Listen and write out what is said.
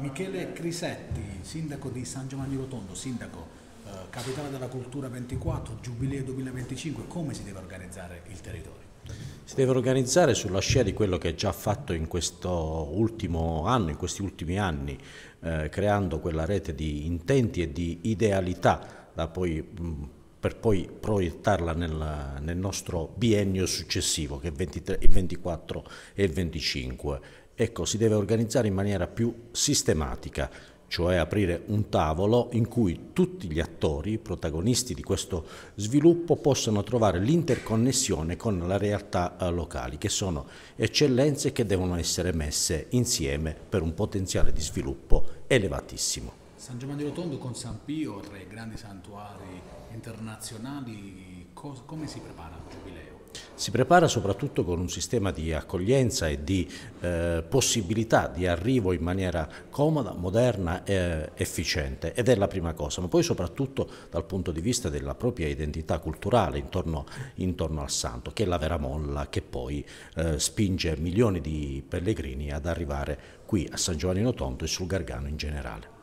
Michele Crisetti, sindaco di San Giovanni Rotondo, sindaco eh, capitale della cultura 24, giubileo 2025, come si deve organizzare il territorio? Si deve organizzare sulla scia di quello che è già fatto in questo ultimo anno, in questi ultimi anni, eh, creando quella rete di intenti e di idealità da poi mh, mm, per poi proiettarla nel, nel, nostro biennio successivo che è 23, il 24 e il 25. Ecco, si deve organizzare in maniera più sistematica, cioè aprire un tavolo in cui tutti gli attori, protagonisti di questo sviluppo, possano trovare l'interconnessione con le realtà eh, locali, che sono eccellenze che devono essere messe insieme per un potenziale di sviluppo elevatissimo. San Giovanni Rotondo con San Pio, tre grandi santuari internazionali, come si prepara il Giubileo? si prepara soprattutto con un sistema di accoglienza e di eh, possibilità di arrivo in maniera comoda, moderna e efficiente ed è la prima cosa, ma poi soprattutto dal punto di vista della propria identità culturale intorno, intorno al santo, che è la vera molla che poi eh, spinge milioni di pellegrini ad arrivare qui a San Giovanni Rotondo e sul Gargano in generale.